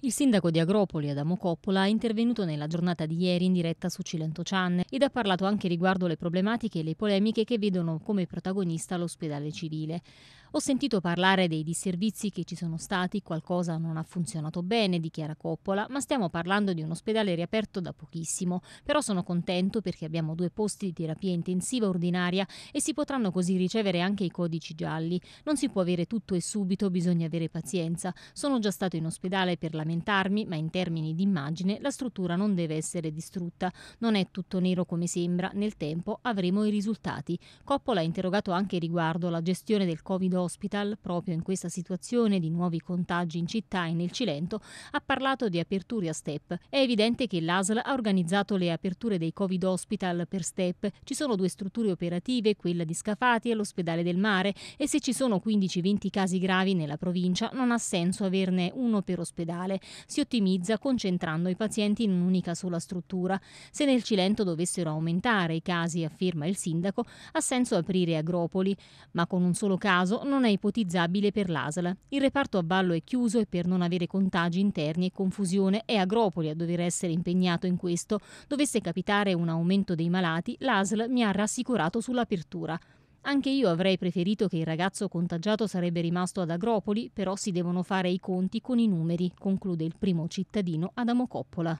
Il sindaco di Agropoli, Adamo Coppola, è intervenuto nella giornata di ieri in diretta su Cilento Cianne ed ha parlato anche riguardo le problematiche e le polemiche che vedono come protagonista l'ospedale civile. Ho sentito parlare dei disservizi che ci sono stati, qualcosa non ha funzionato bene, dichiara Coppola, ma stiamo parlando di un ospedale riaperto da pochissimo. Però sono contento perché abbiamo due posti di terapia intensiva ordinaria e si potranno così ricevere anche i codici gialli. Non si può avere tutto e subito, bisogna avere pazienza. Sono già stato in ospedale per la lamentarmi, ma in termini di immagine la struttura non deve essere distrutta. Non è tutto nero come sembra, nel tempo avremo i risultati. Coppola ha interrogato anche riguardo alla gestione del Covid Hospital, proprio in questa situazione di nuovi contagi in città e nel Cilento, ha parlato di aperture a step. È evidente che l'ASL ha organizzato le aperture dei Covid Hospital per step. Ci sono due strutture operative, quella di Scafati e l'ospedale del mare, e se ci sono 15-20 casi gravi nella provincia non ha senso averne uno per ospedale ospedale si ottimizza concentrando i pazienti in un'unica sola struttura. Se nel Cilento dovessero aumentare i casi, afferma il sindaco, ha senso aprire agropoli, ma con un solo caso non è ipotizzabile per l'ASL. Il reparto a ballo è chiuso e per non avere contagi interni e confusione è Agropoli a dover essere impegnato in questo. Dovesse capitare un aumento dei malati, l'ASL mi ha rassicurato sull'apertura. Anche io avrei preferito che il ragazzo contagiato sarebbe rimasto ad Agropoli, però si devono fare i conti con i numeri, conclude il primo cittadino Adamo Coppola.